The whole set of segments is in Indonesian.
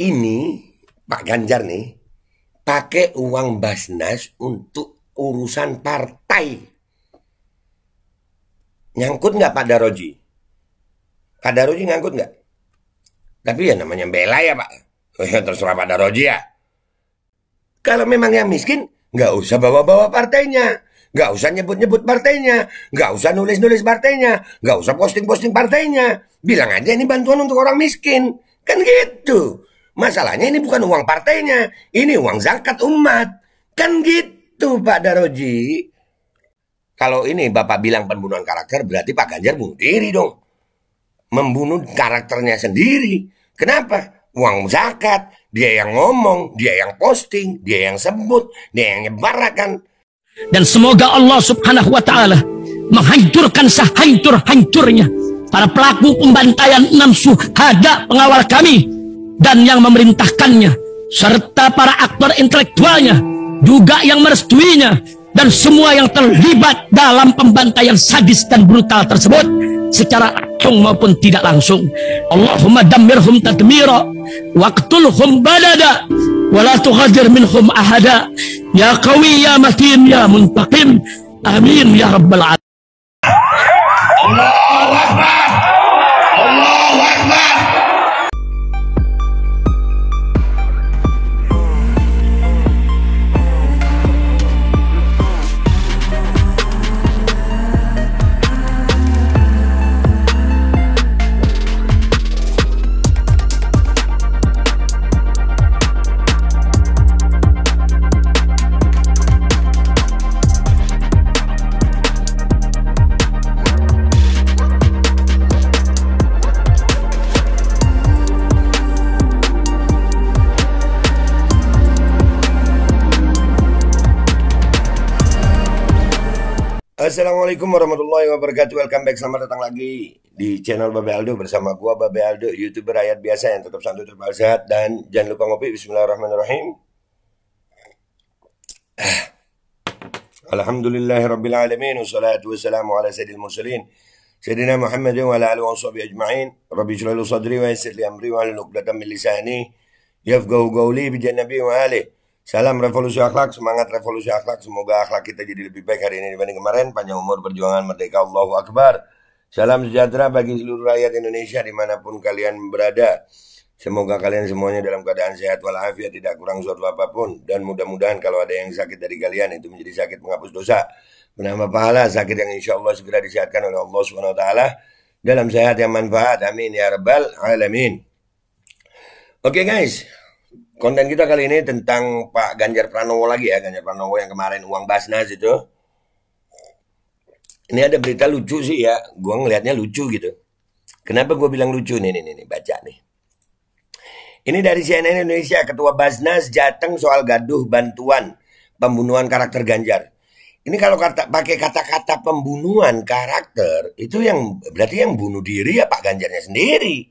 ini Pak Ganjar nih pakai uang Basnas untuk urusan partai. Nyangkut nggak Pak Daroji? Pak Daroji nyangkut nggak? Tapi ya namanya bela ya Pak. Oh ya terserah Pak Daroji ya. Kalau memang yang miskin, nggak usah bawa-bawa partainya. Nggak usah nyebut-nyebut partainya. Nggak usah nulis-nulis partainya. Nggak usah posting-posting partainya. Bilang aja ini bantuan untuk orang miskin. Kan gitu. Masalahnya ini bukan uang partainya, ini uang zakat umat. Kan gitu Pak Daroji. Kalau ini Bapak bilang pembunuhan karakter berarti Pak Ganjar bunuh diri dong. Membunuh karakternya sendiri. Kenapa? Uang zakat, dia yang ngomong, dia yang posting, dia yang sebut, dia yang nyebarakan. Dan semoga Allah subhanahu wa ta'ala menghancurkan sehancur-hancurnya para pelaku pembantaian enam suhada pengawal kami dan yang memerintahkannya serta para aktor intelektualnya juga yang merestuinya dan semua yang terlibat dalam pembantaian sadis dan brutal tersebut secara langsung maupun tidak langsung Allahumma damirhum tadmira waqtulhum badada wala tuhadir minhum ahada ya qawi ya matin ya muntaqim amin ya rabbal alamin Allah Allah Assalamualaikum warahmatullahi wabarakatuh Welcome back, selamat datang lagi di channel Babe Aldo Bersama gua Babe Aldo, youtuber rakyat biasa yang tetap santai, tetap sehat Dan jangan lupa ngopi, bismillahirrahmanirrahim ah. Alhamdulillahirrabbilalamin Wassalatu wassalamu ala sayyidil mursalin Sayyidina Muhammad wa ala alihi wa sahbihi ajma'in Rabbi sulalu sadri wa yassir li amri wa ala nuqdatan min lisani Yafgahu gawli bijan nabi wa alihi Salam revolusi akhlak, semangat revolusi akhlak. Semoga akhlak kita jadi lebih baik hari ini dibanding kemarin. Panjang umur perjuangan merdeka, Allahu Akbar. Salam sejahtera bagi seluruh rakyat Indonesia dimanapun kalian berada. Semoga kalian semuanya dalam keadaan sehat walafiat, tidak kurang suatu apapun. Dan mudah-mudahan kalau ada yang sakit dari kalian itu menjadi sakit menghapus dosa. Menambah pahala, sakit yang insya Allah segera disehatkan oleh Allah SWT. Dalam sehat yang manfaat, amin ya rabbal alamin. Oke okay, guys, Konten kita kali ini tentang Pak Ganjar Pranowo lagi ya, Ganjar Pranowo yang kemarin uang Basnas itu. Ini ada berita lucu sih ya, gue ngelihatnya lucu gitu. Kenapa gue bilang lucu nih, nih, nih, baca nih. Ini dari CNN Indonesia, Ketua Basnas Jateng soal gaduh bantuan pembunuhan karakter Ganjar. Ini kalau kata pakai kata-kata pembunuhan karakter itu yang berarti yang bunuh diri ya Pak Ganjarnya sendiri.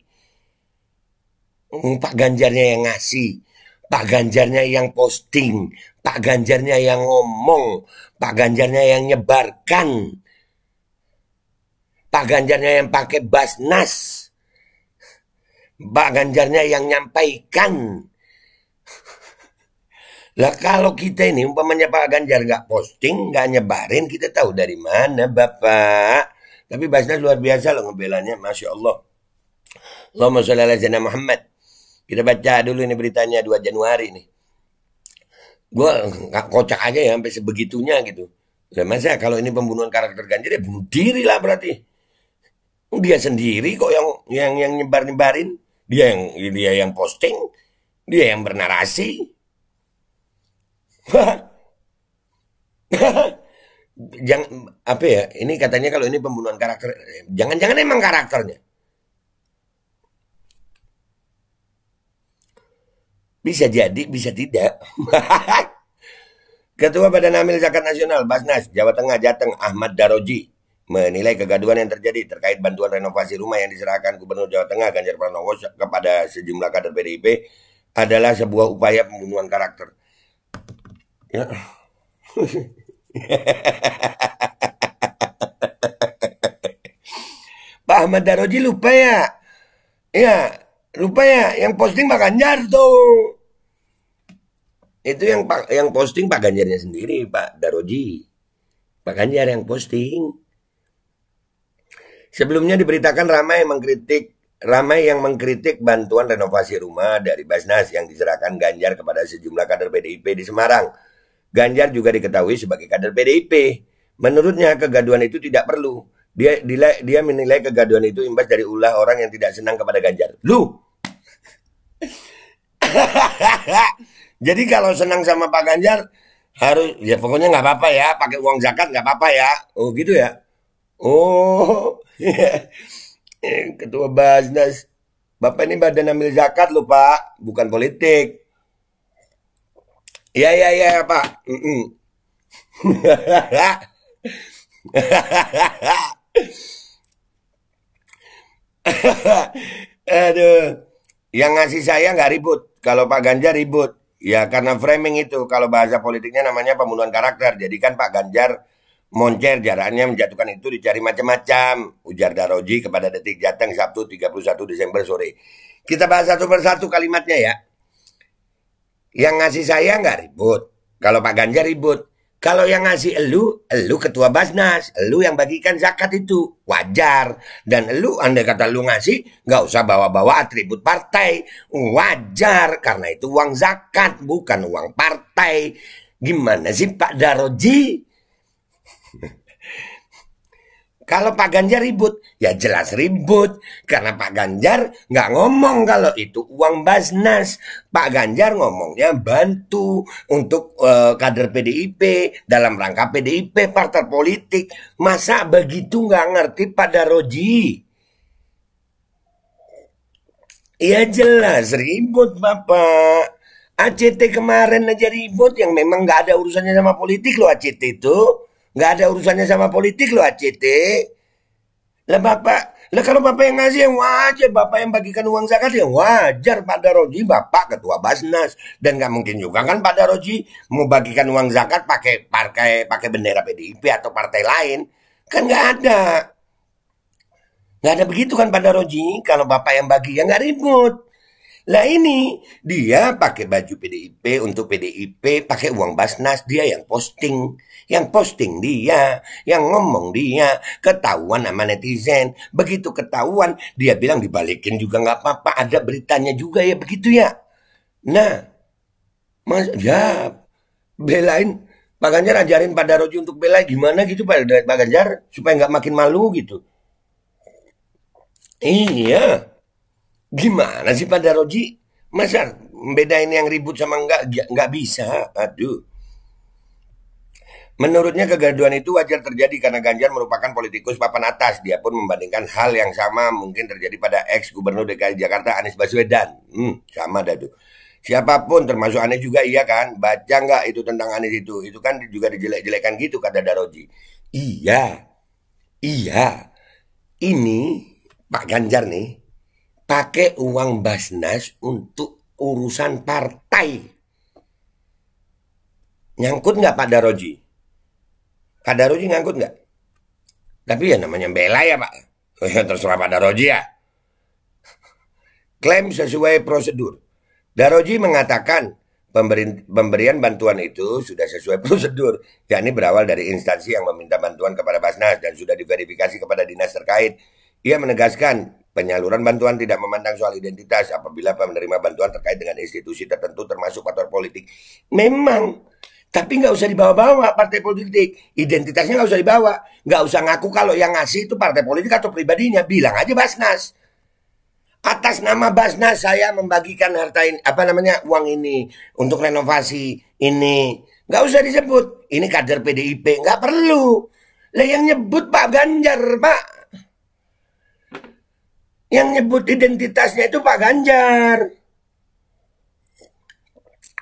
Hmm, Pak Ganjarnya yang ngasih Pak Ganjarnya yang posting, Pak Ganjarnya yang ngomong, Pak Ganjarnya yang nyebarkan, Pak Ganjarnya yang pakai basnas, Pak Ganjarnya yang nyampaikan. Lah kalau kita ini umpamanya Pak Ganjar nggak posting, nggak nyebarin, kita tahu dari mana Bapak. Tapi basnas luar biasa loh ngebelanya, Masya Allah. Allahumma sholli ala Muhammad. Kita baca dulu ini beritanya 2 Januari nih. Gue kocak aja ya sampai sebegitunya gitu. Lah masa kalau ini pembunuhan karakter ganjil ya bunuh diri lah berarti. Dia sendiri kok yang yang yang nyebar nyebarin, dia yang dia yang posting, dia yang bernarasi. jangan apa ya? Ini katanya kalau ini pembunuhan karakter, eh, jangan-jangan emang karakternya. Bisa jadi, bisa tidak. Ketua Badan Amil Zakat Nasional Basnas Jawa Tengah Jateng Ahmad Daroji menilai kegaduhan yang terjadi terkait bantuan renovasi rumah yang diserahkan Gubernur Jawa Tengah Ganjar Pranowo kepada sejumlah kader PDIP adalah sebuah upaya pembunuhan karakter. Ya. Pak Ahmad Daroji lupa ya. Ya, Rupanya yang posting Pak Ganjar tuh. Itu yang Pak yang posting Pak Ganjarnya sendiri, Pak Daroji. Pak Ganjar yang posting. Sebelumnya diberitakan ramai mengkritik ramai yang mengkritik bantuan renovasi rumah dari Basnas yang diserahkan Ganjar kepada sejumlah kader PDIP di Semarang. Ganjar juga diketahui sebagai kader PDIP. Menurutnya kegaduhan itu tidak perlu dia dia, dia menilai kegaduhan itu imbas dari ulah orang yang tidak senang kepada Ganjar. Lu. Jadi kalau senang sama Pak Ganjar harus ya pokoknya nggak apa-apa ya pakai uang zakat nggak apa-apa ya oh gitu ya oh eh, ketua Basnas bapak ini badan ambil zakat loh pak bukan politik ya ya ya pak mm -mm. Aduh, yang ngasih saya nggak ribut. Kalau Pak Ganjar ribut, ya karena framing itu. Kalau bahasa politiknya namanya pembunuhan karakter. Jadi kan Pak Ganjar moncer jaraknya menjatuhkan itu dicari macam-macam. Ujar Daroji kepada Detik Jateng Sabtu 31 Desember sore. Kita bahas satu persatu kalimatnya ya. Yang ngasih saya nggak ribut. Kalau Pak Ganjar ribut. Kalau yang ngasih elu, elu ketua Basnas, elu yang bagikan zakat itu wajar. Dan elu, andai kata lu ngasih, nggak usah bawa-bawa atribut partai, wajar karena itu uang zakat bukan uang partai. Gimana sih Pak Daroji? Kalau Pak Ganjar ribut, ya jelas ribut. Karena Pak Ganjar nggak ngomong kalau itu uang basnas. Pak Ganjar ngomongnya bantu untuk uh, kader PDIP dalam rangka PDIP partai politik. Masa begitu nggak ngerti pada Roji? Ya jelas ribut Bapak. ACT kemarin aja ribut yang memang nggak ada urusannya sama politik loh ACT itu Nggak ada urusannya sama politik loh ACT. Eh. Lah Bapak, lah kalau Bapak yang ngasih yang wajar, Bapak yang bagikan uang zakat yang wajar Pak Daroji, Bapak Ketua Basnas. Dan nggak mungkin juga kan Pak Daroji mau bagikan uang zakat pakai pakai pakai bendera PDIP atau partai lain. Kan nggak ada. Nggak ada begitu kan Pak Daroji, kalau Bapak yang bagi ya nggak ribut. Lah ini dia pakai baju PDIP untuk PDIP pakai uang Basnas dia yang posting, yang posting dia, yang ngomong dia ketahuan sama netizen. Begitu ketahuan dia bilang dibalikin juga nggak apa-apa ada beritanya juga ya begitu ya. Nah, mas ya belain Pak Ganjar ajarin pada Roji untuk bela gimana gitu Pak, Pak Ganjar supaya nggak makin malu gitu. Iya. Gimana sih Pak Daroji? Masa bedain yang ribut sama nggak enggak bisa? Aduh. Menurutnya kegaduhan itu wajar terjadi karena Ganjar merupakan politikus papan atas. Dia pun membandingkan hal yang sama mungkin terjadi pada ex Gubernur DKI Jakarta Anies Baswedan. Hmm, sama dah tuh. Siapapun termasuk Anies juga iya kan? Baca nggak itu tentang Anies itu? Itu kan juga dijelek-jelekan gitu kata Daroji. Iya. Iya. Ini Pak Ganjar nih pakai uang Basnas untuk urusan partai. Nyangkut nggak Pak Daroji? Pak Daroji nyangkut nggak? Tapi ya namanya bela ya Pak. Terus ya, terserah Pak Daroji ya. Klaim sesuai prosedur. Daroji mengatakan pemberian bantuan itu sudah sesuai prosedur, yakni berawal dari instansi yang meminta bantuan kepada Basnas dan sudah diverifikasi kepada dinas terkait. Ia menegaskan Penyaluran bantuan tidak memandang soal identitas apabila penerima bantuan terkait dengan institusi tertentu termasuk faktor politik. Memang, tapi nggak usah dibawa-bawa partai politik. Identitasnya nggak usah dibawa. Nggak usah ngaku kalau yang ngasih itu partai politik atau pribadinya. Bilang aja Basnas. Atas nama Basnas saya membagikan harta ini, apa namanya uang ini untuk renovasi ini. Nggak usah disebut. Ini kader PDIP. Nggak perlu. Lah yang nyebut Pak Ganjar, Pak yang nyebut identitasnya itu Pak Ganjar.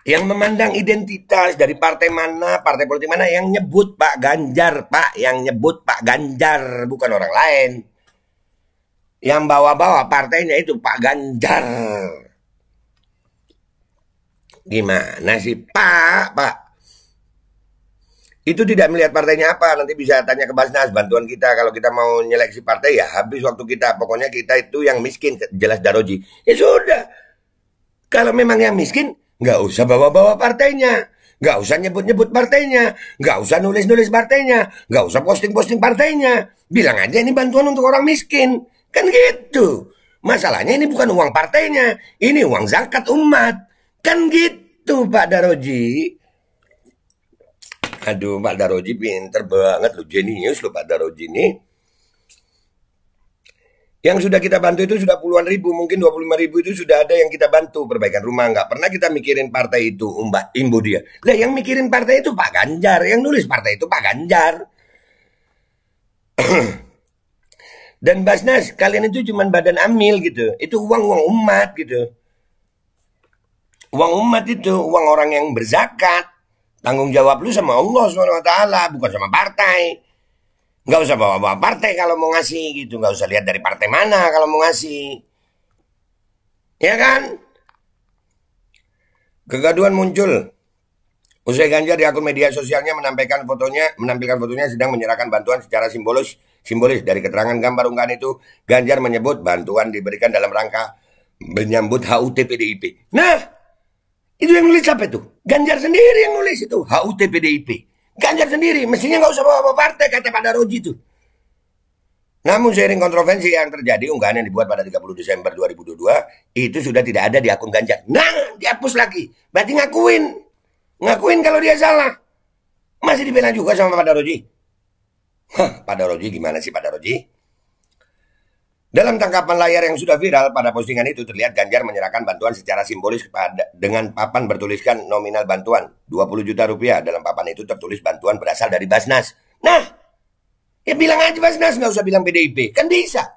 Yang memandang identitas dari partai mana, partai politik mana yang nyebut Pak Ganjar, Pak, yang nyebut Pak Ganjar, bukan orang lain. Yang bawa-bawa partainya itu Pak Ganjar. Gimana sih, Pak, Pak? itu tidak melihat partainya apa nanti bisa tanya ke Basnas bantuan kita kalau kita mau nyeleksi partai ya habis waktu kita pokoknya kita itu yang miskin jelas Daroji ya sudah kalau memang yang miskin nggak usah bawa-bawa partainya nggak usah nyebut-nyebut partainya nggak usah nulis-nulis partainya nggak usah posting-posting partainya bilang aja ini bantuan untuk orang miskin kan gitu masalahnya ini bukan uang partainya ini uang zakat umat kan gitu Pak Daroji Aduh, Pak Daroji pinter banget lu jenius lu Pak Daroji ini Yang sudah kita bantu itu sudah puluhan ribu, mungkin 25 ribu itu sudah ada yang kita bantu perbaikan rumah. Nggak pernah kita mikirin partai itu, umbah imbu dia. Lah yang mikirin partai itu Pak Ganjar, yang nulis partai itu Pak Ganjar. Dan Basnas, kalian itu cuma badan amil gitu. Itu uang-uang umat gitu. Uang umat itu uang orang yang berzakat Tanggung jawab lu sama Allah SWT, bukan sama partai. Gak usah bawa-bawa partai kalau mau ngasih gitu. gak usah lihat dari partai mana kalau mau ngasih. Ya kan? Kegaduan muncul. Usai Ganjar di akun media sosialnya menampilkan fotonya, menampilkan fotonya sedang menyerahkan bantuan secara simbolis. Simbolis dari keterangan gambar unggahan itu, Ganjar menyebut bantuan diberikan dalam rangka menyambut HUT PDIP. Nah, itu yang nulis siapa itu? Ganjar sendiri yang nulis itu. HUT PDIP. Ganjar sendiri. Mestinya nggak usah bawa partai, kata Pak Daroji itu. Namun seiring kontroversi yang terjadi, unggahan yang dibuat pada 30 Desember 2022, itu sudah tidak ada di akun Ganjar. Nah, dihapus lagi. Berarti ngakuin. Ngakuin kalau dia salah. Masih dibela juga sama Pak Daroji. Hah, Pak Daroji gimana sih Pak Daroji? Dalam tangkapan layar yang sudah viral pada postingan itu terlihat Ganjar menyerahkan bantuan secara simbolis kepada dengan papan bertuliskan nominal bantuan 20 juta rupiah. Dalam papan itu tertulis bantuan berasal dari Basnas. Nah, ya bilang aja Basnas, nggak usah bilang PDIP. Kan bisa.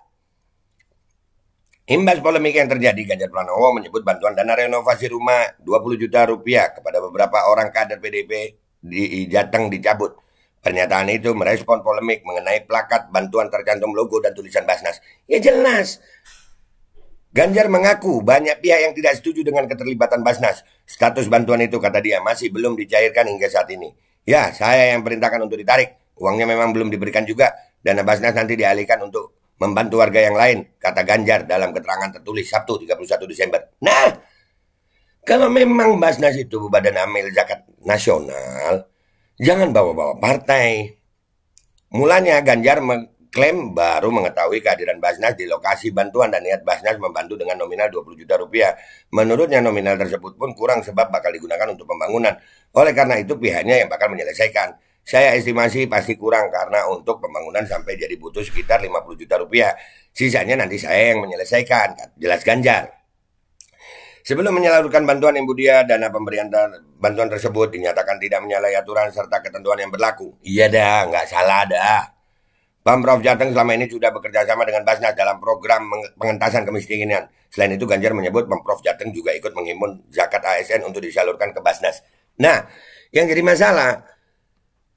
Imbas polemik yang terjadi, Ganjar Pranowo menyebut bantuan dana renovasi rumah 20 juta rupiah kepada beberapa orang kader PDIP di Jateng dicabut. Pernyataan itu merespon polemik mengenai plakat bantuan tercantum logo dan tulisan Basnas. Ya jelas. Ganjar mengaku banyak pihak yang tidak setuju dengan keterlibatan Basnas. Status bantuan itu, kata dia, masih belum dicairkan hingga saat ini. Ya, saya yang perintahkan untuk ditarik. Uangnya memang belum diberikan juga. Dana Basnas nanti dialihkan untuk membantu warga yang lain, kata Ganjar dalam keterangan tertulis Sabtu 31 Desember. Nah, kalau memang Basnas itu badan amil zakat nasional, Jangan bawa-bawa partai. Mulanya Ganjar mengklaim baru mengetahui kehadiran Basnas di lokasi bantuan dan niat Basnas membantu dengan nominal 20 juta rupiah. Menurutnya nominal tersebut pun kurang sebab bakal digunakan untuk pembangunan. Oleh karena itu pihaknya yang bakal menyelesaikan. Saya estimasi pasti kurang karena untuk pembangunan sampai jadi butuh sekitar 50 juta rupiah. Sisanya nanti saya yang menyelesaikan, jelas Ganjar. Sebelum menyalurkan bantuan Embudia, dana pemberian bantuan tersebut dinyatakan tidak menyalahi aturan serta ketentuan yang berlaku. Iya dah, nggak salah dah. Pemprov Jateng selama ini sudah bekerja sama dengan Basnas dalam program pengentasan kemiskinan. Selain itu, Ganjar menyebut Pemprov Jateng juga ikut menghimpun zakat ASN untuk disalurkan ke Basnas. Nah, yang jadi masalah,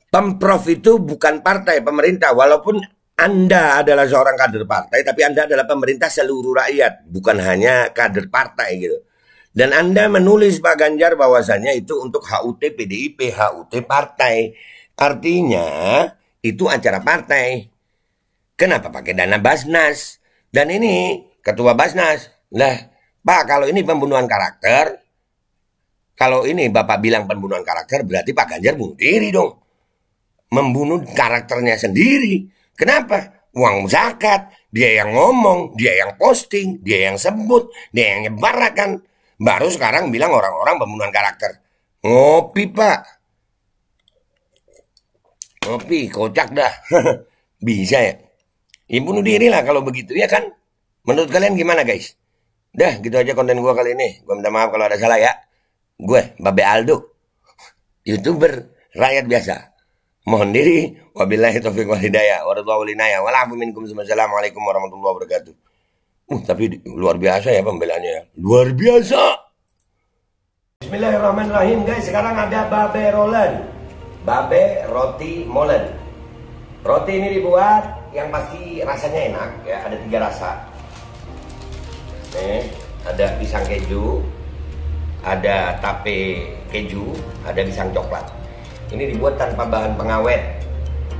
Pemprov itu bukan partai pemerintah, walaupun anda adalah seorang kader partai, tapi Anda adalah pemerintah seluruh rakyat, bukan hanya kader partai gitu. Dan Anda menulis Pak Ganjar bahwasannya itu untuk HUT PDIP, HUT partai. Artinya itu acara partai. Kenapa pakai dana Basnas? Dan ini ketua Basnas. Lah, Pak kalau ini pembunuhan karakter, kalau ini Bapak bilang pembunuhan karakter berarti Pak Ganjar bunuh diri dong. Membunuh karakternya sendiri. Kenapa? Uang zakat, dia yang ngomong, dia yang posting, dia yang sebut, dia yang nyebarakan. Baru sekarang bilang orang-orang pembunuhan karakter. Ngopi, Pak. Ngopi, kocak dah. Bisa ya? Ya bunuh diri lah kalau begitu, ya kan? Menurut kalian gimana, guys? Dah, gitu aja konten gue kali ini. gue minta maaf kalau ada salah ya. Gue, Babe Aldo. Youtuber rakyat biasa. Mohon diri. Wabillahi taufiq wal hidayah. Warahmatullahi wabarakatuh. Walaupun minkum. Assalamualaikum warahmatullahi wabarakatuh. Uh, tapi luar biasa ya pembelanya. Ya. Luar biasa. Bismillahirrahmanirrahim guys. Sekarang ada babe Roland Babe roti molen. Roti ini dibuat yang pasti rasanya enak ya. Ada tiga rasa. Nih, eh, ada pisang keju, ada tape keju, ada pisang coklat. Ini dibuat tanpa bahan pengawet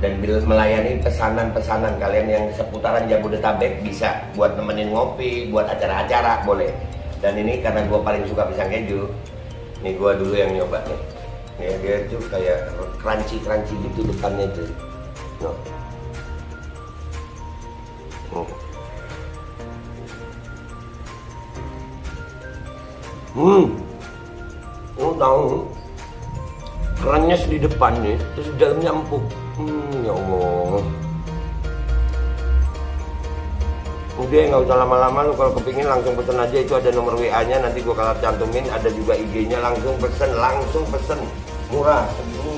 dan melayani pesanan-pesanan kalian yang seputaran Jabodetabek bisa buat nemenin ngopi, buat acara-acara boleh. Dan ini karena gue paling suka pisang keju, ini gue dulu yang nyoba nih. Ya, dia tuh kayak crunchy crunchy gitu depannya tuh. No. Hmm. Hmm. Lu tahu kerannya di depan nih, terus dalamnya empuk hmm ya allah udah nggak usah lama-lama lu kalau kepingin langsung pesen aja itu ada nomor WA nya nanti gua kalah cantumin ada juga IG nya langsung pesen langsung pesen murah segini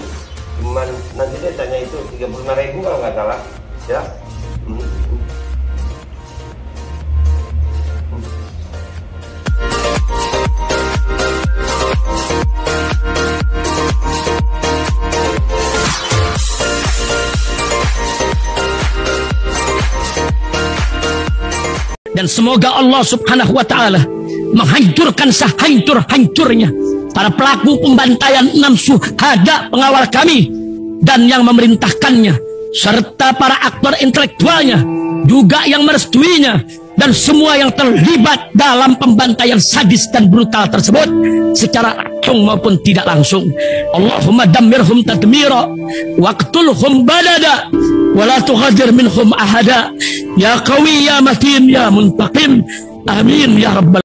cuman nanti dia tanya itu 35 ribu kalau nggak salah ya hmm. Dan semoga Allah subhanahu wa ta'ala menghancurkan sehancur-hancurnya para pelaku pembantaian enam suhada pengawal kami dan yang memerintahkannya serta para aktor intelektualnya juga yang merestuinya dan semua yang terlibat dalam pembantaian sadis dan brutal tersebut secara langsung maupun tidak langsung Allahumma dammirhum tadmira waqtulhum balada wala tughadir minhum ahada ya qawi ya matin ya muntaqim amin ya rabbal